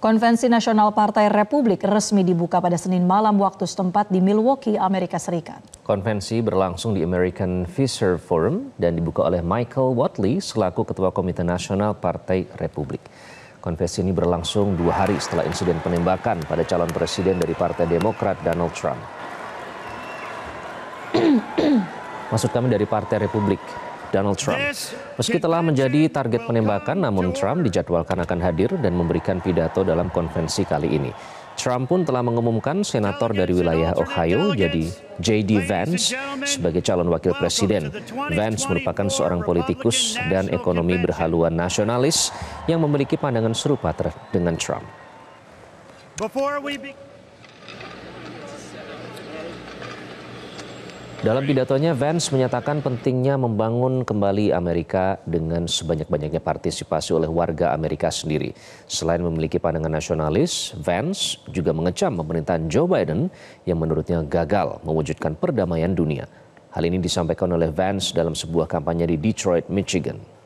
Konvensi Nasional Partai Republik resmi dibuka pada Senin malam waktu setempat di Milwaukee, Amerika Serikat. Konvensi berlangsung di American Fisher Forum dan dibuka oleh Michael Watley selaku Ketua Komite Nasional Partai Republik. Konvensi ini berlangsung dua hari setelah insiden penembakan pada calon presiden dari Partai Demokrat Donald Trump. Maksud kami dari Partai Republik, Donald Trump. Meski telah menjadi target penembakan, namun Trump dijadwalkan akan hadir dan memberikan pidato dalam konvensi kali ini. Trump pun telah mengumumkan senator dari wilayah Ohio jadi J.D. Vance sebagai calon wakil presiden. Vance merupakan seorang politikus dan ekonomi berhaluan nasionalis yang memiliki pandangan serupa dengan Trump. Dalam pidatonya, Vance menyatakan pentingnya membangun kembali Amerika dengan sebanyak-banyaknya partisipasi oleh warga Amerika sendiri. Selain memiliki pandangan nasionalis, Vance juga mengecam pemerintahan Joe Biden yang menurutnya gagal mewujudkan perdamaian dunia. Hal ini disampaikan oleh Vance dalam sebuah kampanye di Detroit, Michigan.